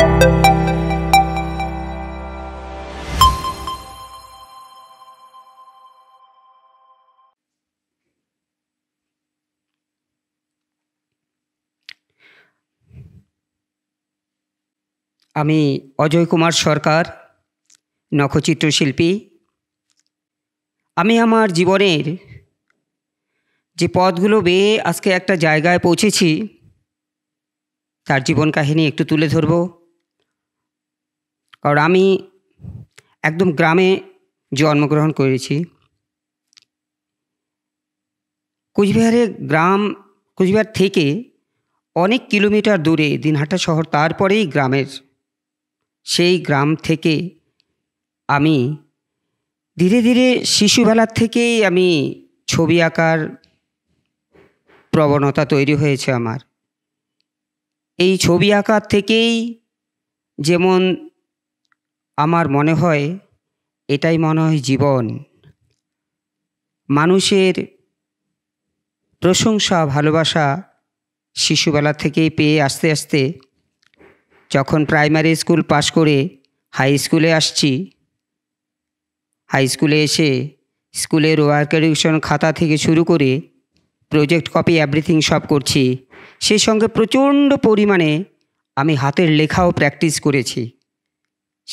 আমি অজয় কুমার সরকার নখচিত্রশিল্পী আমি আমার জীবনের যে পথগুলো বেয়ে আজকে একটা জায়গায় পৌঁছেছি তার জীবন কাহিনী একটু তুলে ধরবো কারণ আমি একদম গ্রামে জন্মগ্রহণ করেছি কোচবিহারে গ্রাম কোচবিহার থেকে অনেক কিলোমিটার দূরে দিনহাটা শহর তারপরেই গ্রামের সেই গ্রাম থেকে আমি ধীরে ধীরে শিশুবেলার থেকেই আমি ছবি আঁকার প্রবণতা তৈরি হয়েছে আমার এই ছবি আঁকার থেকেই যেমন আমার মনে হয় এটাই মনে হয় জীবন মানুষের প্রশংসা ভালোবাসা শিশুবেলা থেকেই পেয়ে আস্তে আস্তে যখন প্রাইমারি স্কুল পাশ করে হাই স্কুলে আসছি হাই স্কুলে এসে স্কুলের ওয়ার্ক খাতা থেকে শুরু করে প্রজেক্ট কপি এভরিথিং সব করছি সেই সঙ্গে প্রচণ্ড পরিমাণে আমি হাতের লেখাও প্র্যাকটিস করেছি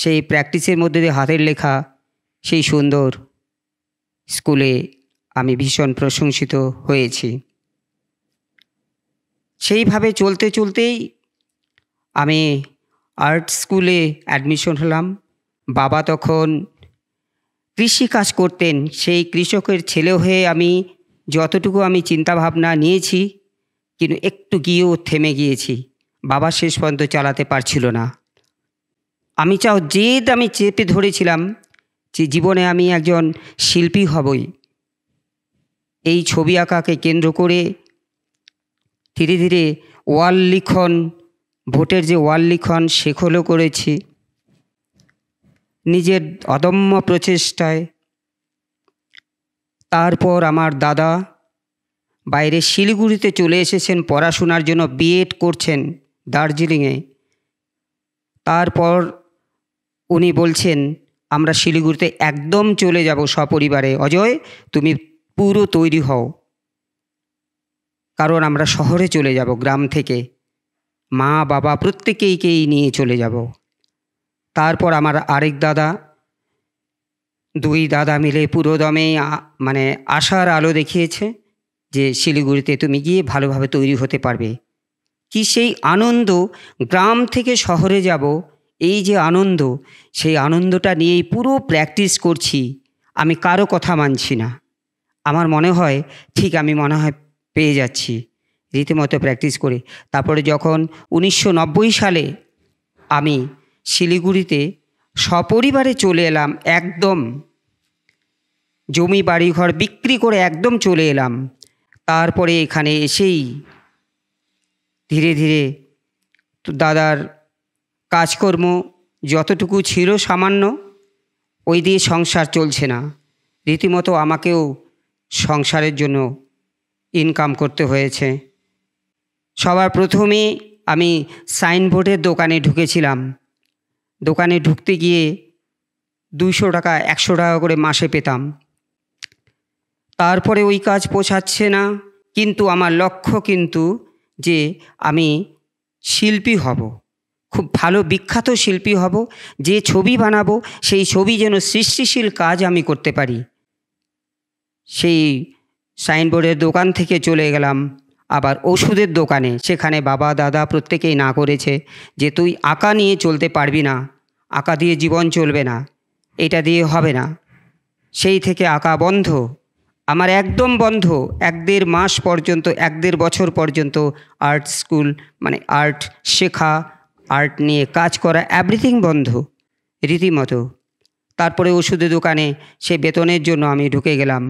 সেই প্র্যাকটিসের মধ্যে দিয়ে হাতের লেখা সেই সুন্দর স্কুলে আমি ভীষণ প্রশংসিত হয়েছি সেইভাবে চলতে চলতেই আমি আর্ট স্কুলে অ্যাডমিশন হলাম বাবা তখন কৃষিকাজ করতেন সেই কৃষকের ছেলে হয়ে আমি যতটুকু আমি চিন্তাভাবনা নিয়েছি কিন্তু একটু গিয়েও থেমে গিয়েছি বাবা শেষ পর্যন্ত চালাতে পারছিল না আমি চাও জেদ আমি চেপে ধরেছিলাম যে জীবনে আমি একজন শিল্পী হবই এই ছবি আঁকাকে কেন্দ্র করে ধীরে ধীরে ওয়াল লিখন ভোটের যে ওয়াল লিখন শেখলও করেছি নিজের অদম্য প্রচেষ্টায় তারপর আমার দাদা বাইরে শিলিগুড়িতে চলে এসেছেন পড়াশোনার জন্য বিএড করছেন দার্জিলিংয়ে তারপর উনি বলছেন আমরা শিলিগুড়িতে একদম চলে যাব সপরিবারে অজয় তুমি পুরো তৈরি হও কারণ আমরা শহরে চলে যাব গ্রাম থেকে মা বাবা প্রত্যেকেইকেই নিয়ে চলে যাব তারপর আমার আরেক দাদা দুই দাদা মিলে পুরোদমে মানে আশার আলো দেখিয়েছে যে শিলিগুড়িতে তুমি গিয়ে ভালোভাবে তৈরি হতে পারবে কি সেই আনন্দ গ্রাম থেকে শহরে যাব এই যে আনন্দ সেই আনন্দটা নিয়েই পুরো প্র্যাকটিস করছি আমি কারো কথা মানছি না আমার মনে হয় ঠিক আমি মনে হয় পেয়ে যাচ্ছি রীতিমতো প্র্যাকটিস করে তারপরে যখন উনিশশো সালে আমি শিলিগুড়িতে সপরিবারে চলে এলাম একদম জমি বাড়িঘর বিক্রি করে একদম চলে এলাম তারপরে এখানে এসেই ধীরে ধীরে দাদার কাজকর্ম যতটুকু ছিল সামান্য ওই দিয়ে সংসার চলছে না রীতিমতো আমাকেও সংসারের জন্য ইনকাম করতে হয়েছে সবার প্রথমে আমি সাইনবোর্ডের দোকানে ঢুকেছিলাম দোকানে ঢুকতে গিয়ে দুইশো টাকা একশো টাকা করে মাসে পেতাম তারপরে ওই কাজ পোষাচ্ছে না কিন্তু আমার লক্ষ্য কিন্তু যে আমি শিল্পী হব খুব ভালো বিখ্যাত শিল্পী হব যে ছবি বানাবো সেই ছবি যেন সৃষ্টিশীল কাজ আমি করতে পারি সেই সাইনবোর্ডের দোকান থেকে চলে গেলাম আবার ওষুধের দোকানে সেখানে বাবা দাদা প্রত্যেকেই না করেছে যে তুই আঁকা নিয়ে চলতে পারবি না আঁকা দিয়ে জীবন চলবে না এটা দিয়ে হবে না সেই থেকে আঁকা বন্ধ আমার একদম বন্ধ এক দেড় মাস পর্যন্ত এক দেড় বছর পর্যন্ত আর্ট স্কুল মানে আর্ট শেখা আর্ট নিয়ে কাজ করা এভরিথিং বন্ধ রীতিমতো তারপরে ওষুধের দোকানে সে বেতনের জন্য আমি ঢুকে গেলাম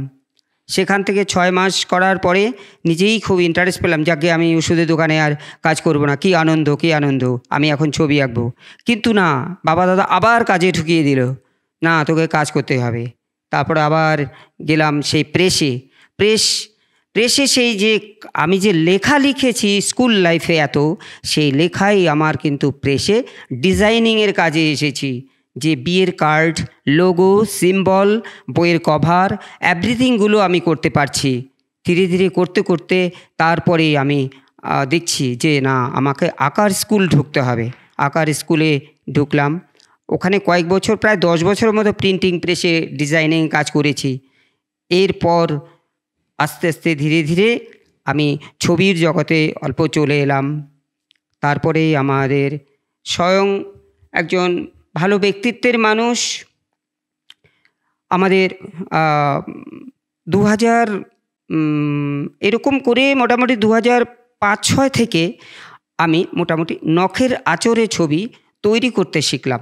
সেখান থেকে ছয় মাস করার পরে নিজেই খুব ইন্টারেস্ট পেলাম যাকে আমি ওষুধের দোকানে আর কাজ করব না কি আনন্দ কি আনন্দ আমি এখন ছবি আঁকবো কিন্তু না বাবা দাদা আবার কাজে ঢুকিয়ে দিল না তোকে কাজ করতে হবে তারপরে আবার গেলাম সেই প্রেসে প্রেস রেশে সেই যে আমি যে লেখা লিখেছি স্কুল লাইফে এত সেই লেখাই আমার কিন্তু প্রেসে ডিজাইনিংয়ের কাজে এসেছি যে বিয়ের কার্ড লোগো সিম্বল বইয়ের কভার এভরিথিংগুলো আমি করতে পারছি ধীরে ধীরে করতে করতে তারপরে আমি দেখছি যে না আমাকে আঁকার স্কুল ঢুকতে হবে আঁকার স্কুলে ঢুকলাম ওখানে কয়েক বছর প্রায় দশ বছরের মতো প্রিন্টিং প্রেসে ডিজাইনিং কাজ করেছি এরপর আস্তে আস্তে ধীরে ধীরে আমি ছবির জগতে অল্প চলে এলাম তারপরে আমাদের স্বয়ং একজন ভালো ব্যক্তিত্বের মানুষ আমাদের দু হাজার এরকম করে মোটামুটি দু হাজার পাঁচ ছয় থেকে আমি মোটামুটি নখের আচরে ছবি তৈরি করতে শিখলাম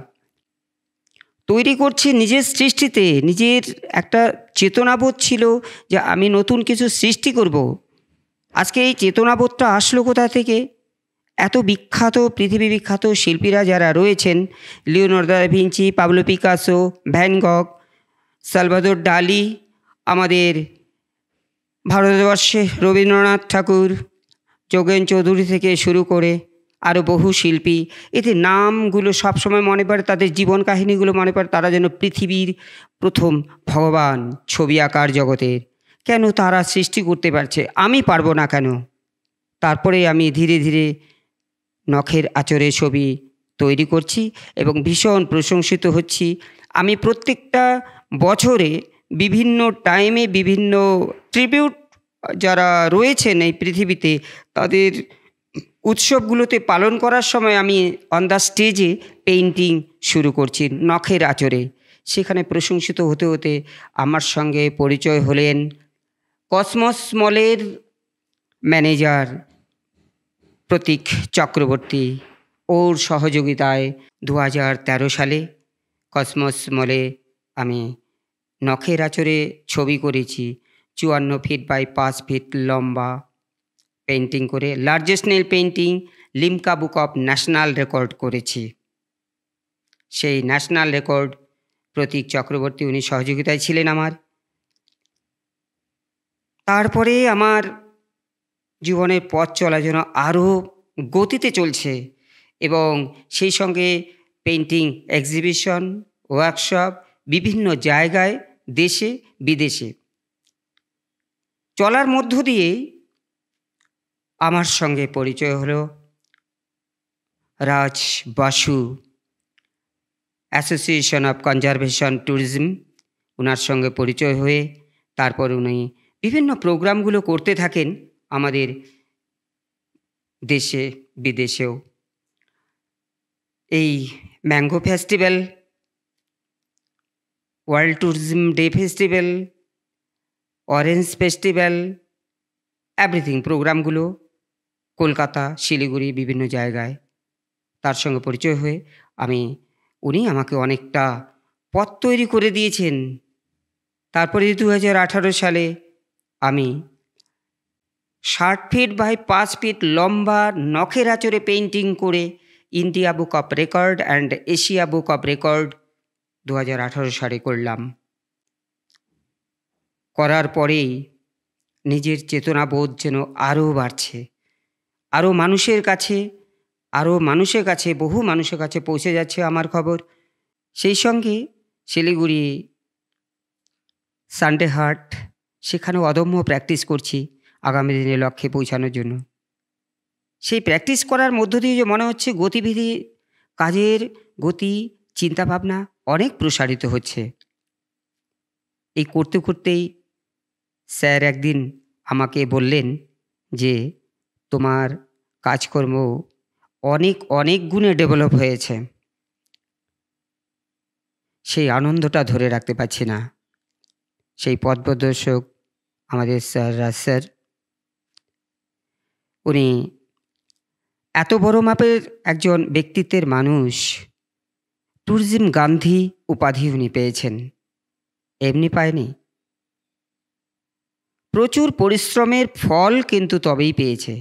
তৈরি করছি নিজের সৃষ্টিতে নিজের একটা চেতনাবোধ ছিল যে আমি নতুন কিছু সৃষ্টি করব। আজকে এই চেতনাবোধটা আসলো কোথা থেকে এত বিখ্যাত পৃথিবী বিখ্যাত শিল্পীরা যারা রয়েছেন Leonardo Vinci Pablo Picasso Van Gogh Salvador Dali আমাদের ভারতবর্ষে রবীন্দ্রনাথ ঠাকুর যোগেন চৌধুরী থেকে শুরু করে আরও বহু শিল্পী এতে নামগুলো সবসময় মনে পড়ে তাদের জীবন কাহিনীগুলো মনে পড়ে তারা যেন পৃথিবীর প্রথম ভগবান ছবি আঁকার জগতের কেন তারা সৃষ্টি করতে পারছে আমি পারবো না কেন তারপরে আমি ধীরে ধীরে নখের আচরে ছবি তৈরি করছি এবং ভীষণ প্রশংসিত হচ্ছি আমি প্রত্যেকটা বছরে বিভিন্ন টাইমে বিভিন্ন ট্রিবিউট যারা রয়েছেন এই পৃথিবীতে তাদের উৎসবগুলোতে পালন করার সময় আমি অন দ্য স্টেজে পেইন্টিং শুরু করছি নখের আচরে সেখানে প্রশংসিত হতে হতে আমার সঙ্গে পরিচয় হলেন কসমস মলের ম্যানেজার প্রতীক চক্রবর্তী ওর সহযোগিতায় দু সালে কসমস মলে আমি নখের আচরে ছবি করেছি চুয়ান্ন ফিট বাই পাঁচ ফিট লম্বা পেন্টিং করে largest nail painting Limca book of national record করেছে সেই ন্যাশনাল রেকর্ড প্রতীক চক্রবর্তী উনি সহযোগিতায় ছিলেন আমার তারপরে আমার জীবনের পথ চলার জন্য আরও গতিতে চলছে এবং সেই সঙ্গে পেন্টিং এক্সিবিশন ওয়ার্কশপ বিভিন্ন জায়গায় দেশে বিদেশে চলার মধ্য দিয়েই আমার সঙ্গে পরিচয় হলো Raj Basu association of conservation tourism ওনার সঙ্গে পরিচয় হয়ে তারপর উনি বিভিন্ন প্রোগ্রামগুলো করতে থাকেন আমাদের দেশে বিদেশেও এই mango festival world tourism day festival orange festival everything প্রোগ্রামগুলো কলকাতা শিলিগুড়ি বিভিন্ন জায়গায় তার সঙ্গে পরিচয় হয়ে আমি উনি আমাকে অনেকটা পথ তৈরি করে দিয়েছেন তারপরে দু হাজার সালে আমি ষাট ফিট বাই পাঁচ ফিট লম্বা নখের আচরে পেন্টিং করে India book of record and Asia book of record দু সালে করলাম করার পরেই নিজের চেতনাবোধ যেন আরও বাড়ছে আরও মানুষের কাছে আরও মানুষের কাছে বহু মানুষের কাছে পৌঁছে যাচ্ছে আমার খবর সেই সঙ্গে শিলিগুড়ি সানডে হাট সেখানেও অদম্য প্র্যাকটিস করছি আগামী দিনে লক্ষ্যে পৌঁছানোর জন্য সেই প্র্যাকটিস করার মধ্য দিয়ে যে মনে হচ্ছে গতিবিধি কাজের গতি চিন্তাভাবনা অনেক প্রসারিত হচ্ছে এই করতে করতেই স্যার একদিন আমাকে বললেন যে তোমার কাজকর্ম অনেক অনেক গুণে ডেভেলপ হয়েছে সেই আনন্দটা ধরে রাখতে পারছি না সেই পদ প্রদর্শক আমাদের স্যার রাজ স্যার উনি এত বড় মাপের একজন ব্যক্তিত্বের মানুষ ট্যুরিজম গান্ধী উপাধি উনি পেয়েছেন এমনি পায়নি প্রচুর পরিশ্রমের ফল কিন্তু তবেই পেয়েছে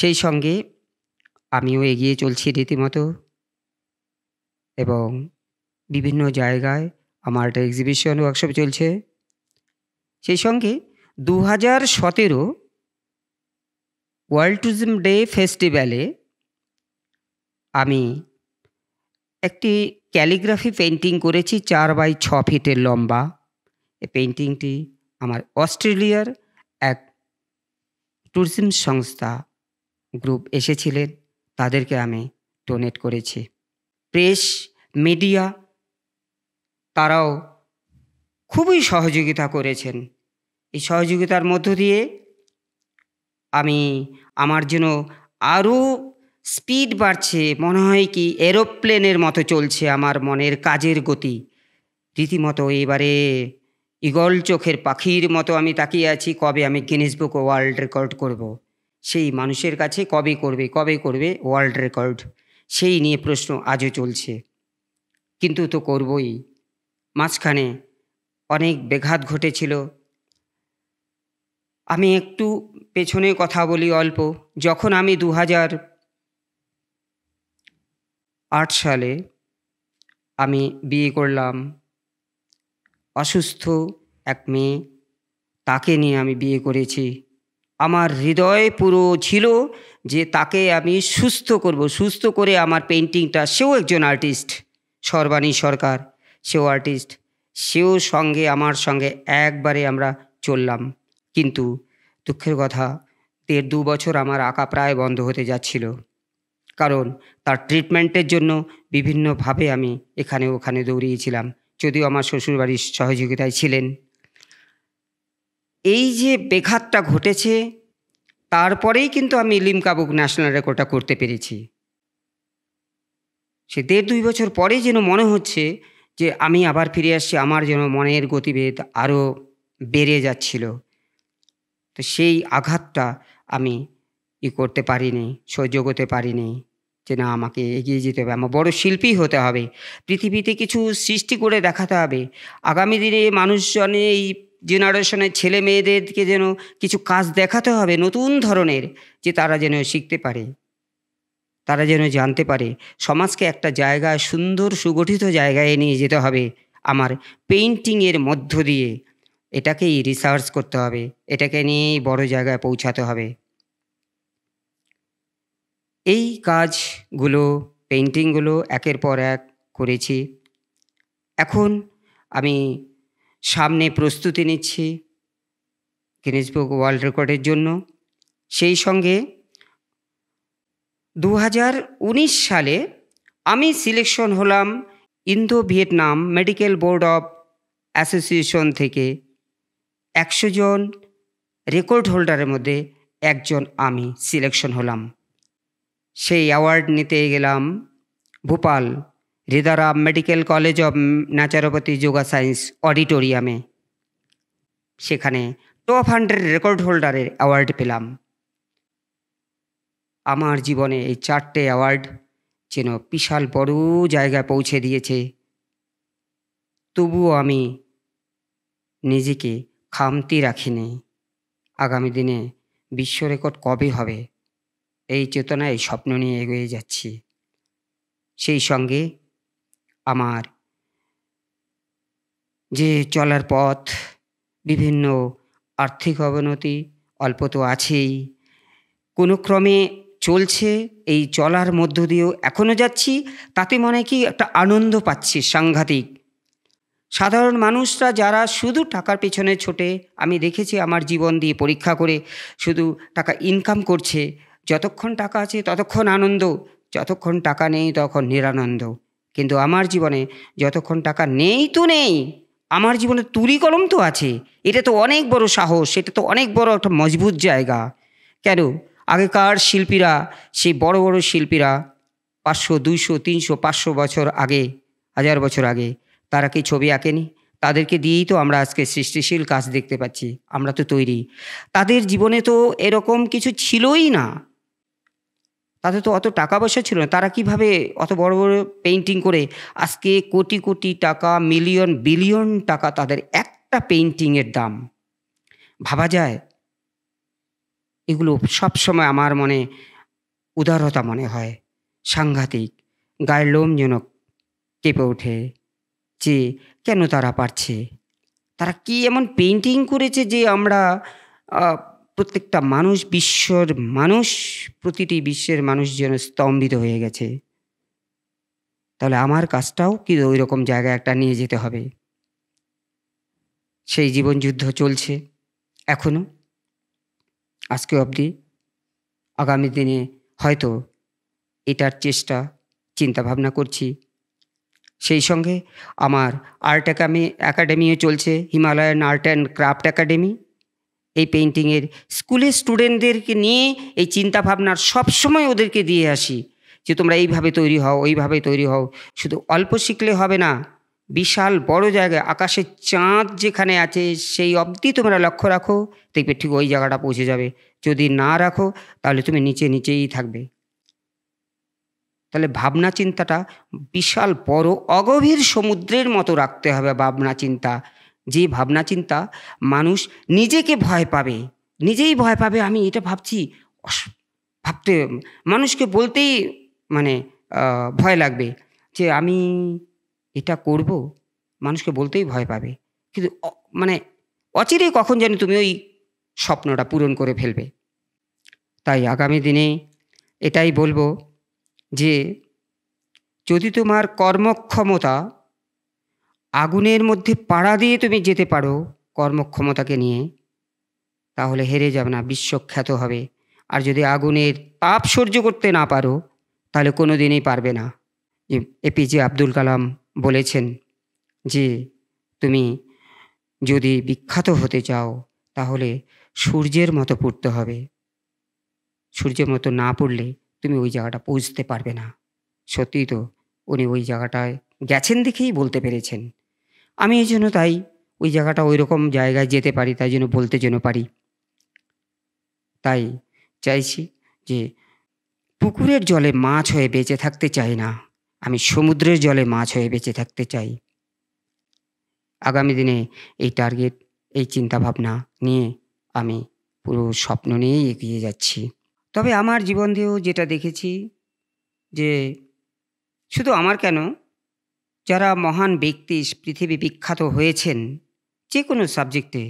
সেই সঙ্গে আমিও এগিয়ে চলছি রীতিমতো এবং বিভিন্ন জায়গায় আমার একটা এক্সিবিশন ওয়ার্কশপ চলছে সেই সঙ্গে দু হাজার সতেরো ওয়ার্ল্ড ট্যুরিজম ডে ফেস্টিভ্যালে আমি একটি ক্যালিগ্রাফি পেন্টিং করেছি চার বাই ছ ফিটের লম্বা এই পেন্টিংটি আমার অস্ট্রেলিয়ার এক ট্যুরিজম সংস্থা গ্রুপ এসেছিলেন তাদেরকে আমি ডোনেট করেছি প্রেস মিডিয়া তারাও খুবই সহযোগিতা করেছেন এই সহযোগিতার মধ্য দিয়ে আমি আমার জন্য আরও স্পিড বাড়ছে মনে হয় কি এরোপ্লেনের মতো চলছে আমার মনের কাজের গতি রীতিমতো এবারে ইগল চোখের পাখির মতো আমি তাকিয়ে আছি কবে আমি গিনিস বুক ওয়ার্ল্ড রেকর্ড করবো সেই মানুষের কাছে কবে করবে কবে করবে ওয়ার্ল্ড রেকর্ড সেই নিয়ে প্রশ্ন আজও চলছে কিন্তু তো করবই মাঝখানে অনেক ব্যাঘাত ঘটেছিল আমি একটু পেছনে কথা বলি অল্প যখন আমি দু হাজার আট সালে আমি বিয়ে করলাম অসুস্থ এক মেয়ে তাকে নিয়ে আমি বিয়ে করেছি আমার হৃদয় পুরো ছিল যে তাকে আমি সুস্থ করব সুস্থ করে আমার পেন্টিংটা সেও একজন আর্টিস্ট সর্বাণী সরকার সেও আর্টিস্ট সেও সঙ্গে আমার সঙ্গে একবারে আমরা চললাম কিন্তু দুঃখের কথা দেড় দু বছর আমার আঁকা প্রায় বন্ধ হতে যাচ্ছিল কারণ তার ট্রিটমেন্টের জন্য বিভিন্নভাবে আমি এখানে ওখানে দৌড়িয়েছিলাম যদিও আমার শ্বশুরবাড়ির সহযোগিতায় ছিলেন এই যে বেঘাতটা ঘটেছে তারপরেই কিন্তু আমি লিমকাবুক কাবুক ন্যাশনাল রেকর্ডটা করতে পেরেছি সে দেড় দুই বছর পরেই যেন মনে হচ্ছে যে আমি আবার ফিরে আসছি আমার যেন মনের গতিবেদ আরও বেড়ে যাচ্ছিল তো সেই আঘাতটা আমি ই করতে পারিনি সহ্য করতে পারিনি যে না আমাকে এগিয়ে যেতে হবে আমার বড় শিল্পী হতে হবে পৃথিবীতে কিছু সৃষ্টি করে দেখাতে হবে আগামী দিনে মানুষজনে এই জেনারেশনের ছেলে মেয়েদেরকে যেন কিছু কাজ দেখাতে হবে নতুন ধরনের যে তারা যেন শিখতে পারে তারা যেন জানতে পারে সমাজকে একটা জায়গায় সুন্দর সুগঠিত জায়গায় নিয়ে যেতে হবে আমার পেইন্টিংয়ের মধ্য দিয়ে এটাকেই রিসার্চ করতে হবে এটাকে নিয়েই বড় জায়গায় পৌঁছাতে হবে এই কাজগুলো পেইন্টিংগুলো একের পর এক করেছি এখন আমি সামনে প্রস্তুতি নিচ্ছি গিনেস বুক ওয়ার্ল্ড রেকর্ডের জন্য সেই সঙ্গে দু সালে আমি সিলেকশন হলাম Indo Vietnam medical board of association থেকে একশো জন রেকর্ড হোল্ডারের মধ্যে একজন আমি সিলেকশন হলাম সেই অ্যাওয়ার্ড নিতে গেলাম Bhopal Hridayram medical college of naturopathy yoga science অডিটোরিয়ামে সেখানে টপ হান্ড্রেড রেকর্ড হোল্ডারের অ্যাওয়ার্ড পেলাম আমার জীবনে এই চারটে অ্যাওয়ার্ড যেন বিশাল বড় জায়গায় পৌঁছে দিয়েছে তবুও আমি নিজেকে খামতি রাখিনি আগামী দিনে বিশ্ব রেকর্ড কবে হবে এই চেতনায় স্বপ্ন নিয়ে এগিয়ে যাচ্ছি সেই সঙ্গে আমার যে চলার পথ বিভিন্ন আর্থিক অবনতি অল্প তো আছেই কোনো ক্রমে চলছে এই চলার মধ্য দিয়েও এখনও যাচ্ছি তাতে মনে কি একটা আনন্দ পাচ্ছি সাংঘাতিক সাধারণ মানুষরা যারা শুধু টাকার পেছনে ছোটে আমি দেখেছি আমার জীবন দিয়ে পরীক্ষা করে শুধু টাকা ইনকাম করছে যতক্ষণ টাকা আছে ততক্ষণ আনন্দ যতক্ষণ টাকা নেই তখন নিরানন্দ কিন্তু আমার জীবনে যতক্ষণ টাকা নেই তো নেই আমার জীবনে তুরি কলম তো আছে এটা তো অনেক বড় সাহস এটা তো অনেক বড় একটা মজবুত জায়গা কেন আগেকার শিল্পীরা সেই বড় বড় শিল্পীরা পাঁচশো দুইশো তিনশো পাঁচশো বছর আগে হাজার বছর আগে তারা কি ছবি আঁকেনি তাদেরকে দিয়েই তো আমরা আজকে সৃষ্টিশীল কাজ দেখতে পাচ্ছি আমরা তো তৈরি তাদের জীবনে তো এরকম কিছু ছিলই না তাদের তো অত টাকা পয়সা ছিল না তারা কিভাবে অত বড় বড় পেন্টিং করে আজকে কোটি কোটি টাকা মিলিয়ন বিলিয়ন টাকা তাদের একটা পেন্টিংয়ের দাম ভাবা যায় এগুলো সবসময় আমার মনে উদারতা মনে হয় সাংঘাতিক গায়ের লোম যেন কেঁপে ওঠে যে কেন তারা পারছে তারা কি এমন পেন্টিং করেছে যে আমরা প্রত্যেকটা মানুষ বিশ্বর মানুষ প্রতিটি বিশ্বের মানুষ যেন স্তম্ভিত হয়ে গেছে তাহলে আমার কাজটাও কি ওই রকম জায়গায় একটা নিয়ে যেতে হবে সেই জীবনযুদ্ধ চলছে এখনও আজকে অবধি আগামী দিনে হয়তো এটার চেষ্টা চিন্তাভাবনা করছি সেই সঙ্গে আমার আর্ট একাডেমি একাডেমিও চলছে Himalayan art and craft academy এই পেন্টিংয়ের স্কুলের স্টুডেন্টদেরকে নিয়ে এই চিন্তাভাবনার সবসময় ওদেরকে দিয়ে আসি যে তোমরা এইভাবে তৈরি হও ওইভাবে তৈরি হও শুধু অল্প শিখলে হবে না বিশাল বড় জায়গায় আকাশের চাঁদ যেখানে আছে সেই অবধি তোমরা লক্ষ্য রাখো দেখবে ঠিক ওই জায়গাটা পৌঁছে যাবে যদি না রাখো তাহলে তুমি নিচে নিচেই থাকবে তাহলে ভাবনা চিন্তাটা বিশাল বড় অগভীর সমুদ্রের মতো রাখতে হবে ভাবনা চিন্তা যে ভাবনা চিন্তা মানুষ নিজেকে ভয় পাবে নিজেই ভয় পাবে আমি এটা ভাবছি ভাবতে মানুষকে বলতেই মানে ভয় লাগবে যে আমি এটা করব মানুষকে বলতেই ভয় পাবে কিন্তু মানে অচিরেই কখন জানি তুমি ওই স্বপ্নটা পূরণ করে ফেলবে তাই আগামী দিনে এটাই বলবো যে যদি তোমার কর্মক্ষমতা আগুনের মধ্যে পাড়া দিয়ে তুমি যেতে পারো কর্মক্ষমতাকে নিয়ে তাহলে হেরে যাবে না বিশ্বখ্যাত হবে আর যদি আগুনের তাপ সহ্য করতে না পারো তাহলে কোনো দিনই পারবে না এপিজে আব্দুল কালাম বলেছেন যে তুমি যদি বিখ্যাত হতে চাও তাহলে সূর্যের মতো পড়তে হবে সূর্যের মতো না পড়লে তুমি ওই জায়গাটা পৌঁছতে পারবে না সত্যিই তো উনি ওই জায়গাটায় গেছেন দেখেই বলতে পেরেছেন আমি এই জন্য তাই ওই জায়গাটা ওই রকম জায়গায় যেতে পারি তাই জন্য বলতে জন্য পারি তাই চাইছি যে পুকুরের জলে মাছ হয়ে বেঁচে থাকতে চাই না আমি সমুদ্রের জলে মাছ হয়ে বেঁচে থাকতে চাই আগামী দিনে এই টার্গেট এই চিন্তাভাবনা নিয়ে আমি পুরো স্বপ্ন নিয়েই এগিয়ে যাচ্ছি তবে আমার জীবন দিয়েও যেটা দেখেছি যে শুধু আমার কেন যারা মহান ব্যক্তি পৃথিবী বিখ্যাত হয়েছেন যে কোনো সাবজেক্টে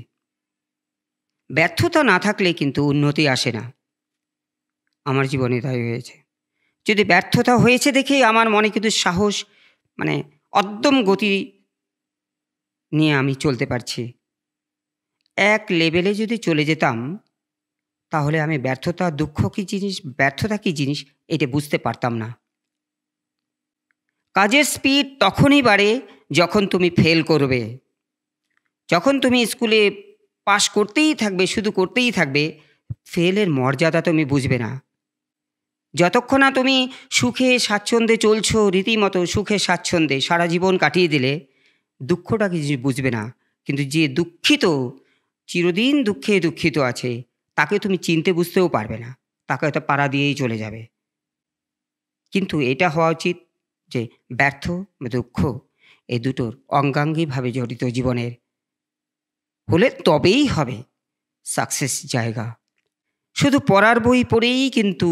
ব্যর্থতা না থাকলে কিন্তু উন্নতি আসে না আমার জীবনে তাই হয়েছে যদি ব্যর্থতা হয়েছে দেখেই আমার মনে কিন্তু সাহস মানে অদ্যম গতি নিয়ে আমি চলতে পারছি এক লেভেলে যদি চলে যেতাম তাহলে আমি ব্যর্থতা দুঃখ কী জিনিস ব্যর্থতা কী জিনিস এটা বুঝতে পারতাম না কাজের স্পিড তখনই বাড়ে যখন তুমি ফেল করবে যখন তুমি স্কুলে পাশ করতেই থাকবে শুধু করতেই থাকবে ফেলের মর্যাদা তুমি বুঝবে না যতক্ষণ না তুমি সুখে স্বাচ্ছন্দ্যে চলছো রীতিমতো সুখে স্বাচ্ছন্দ্যে সারা জীবন কাটিয়ে দিলে দুঃখটা কিছু বুঝবে না কিন্তু যে দুঃখিত চিরদিন দুঃখে দুঃখিত আছে তাকে তুমি চিনতে বুঝতেও পারবে না তাকে হয়তো পাড়া দিয়েই চলে যাবে কিন্তু এটা হওয়া উচিত যে ব্যর্থ দুঃখ এই দুটোর অঙ্গাঙ্গিভাবে জড়িত জীবনের হলে তবেই হবে সাকসেস জায়গা শুধু পড়ার বই পড়েই কিন্তু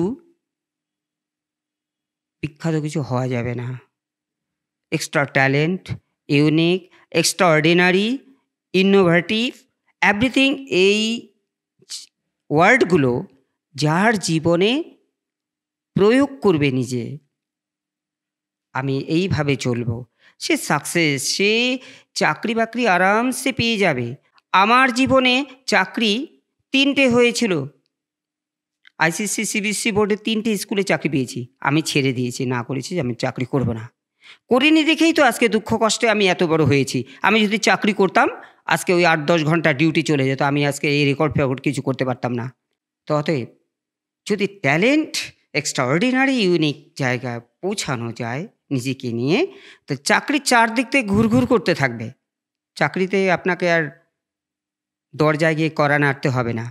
বিখ্যাত কিছু হওয়া যাবে না extra talent unique extraordinary innovative everything এই ওয়ার্ডগুলো যার জীবনে প্রয়োগ করবে নিজে আমি এইভাবে চলব সে সাকসেস সে চাকরি বাকরি আরামসে পেয়ে যাবে আমার জীবনে চাকরি তিনটে হয়েছিল আইসিসি সিবিসি বোর্ডে তিনটে স্কুলে চাকরি পেয়েছি আমি ছেড়ে দিয়েছি না করেছি আমি চাকরি করব না করিনি দেখেই তো আজকে দুঃখ কষ্টে আমি এত বড় হয়েছি আমি যদি চাকরি করতাম আজকে ওই আট দশ ঘন্টা ডিউটি চলে যেত আমি আজকে এই রেকর্ড ফেকর্ড কিছু করতে পারতাম না তো অতএব যদি ট্যালেন্ট এক্সট্রাঅর্ডিনারি ইউনিক জায়গায় পৌঁছানো যায় নিজেকে নিয়ে তো চাকরি চারদিক থেকে ঘুরঘুর করতে থাকবে চাকরিতে আপনাকে আর দরজায় গিয়ে করা নাড়তে হবে না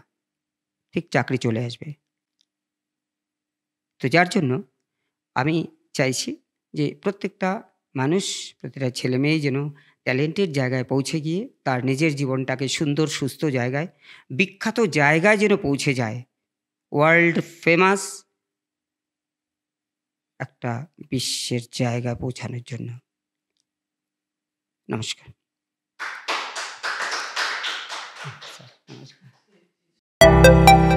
ঠিক চাকরি চলে আসবে তো যার জন্য আমি চাইছি যে প্রত্যেকটা মানুষ প্রতিটা ছেলে মেয়ে যেন ট্যালেন্টের জায়গায় পৌঁছে গিয়ে তার নিজের জীবনটাকে সুন্দর সুস্থ জায়গায় বিখ্যাত জায়গায় যেন পৌঁছে যায় ওয়ার্ল্ড ফেমাস একটা বিশ্বের জায়গা পৌঁছানোর জন্য নমস্কার নমস্কার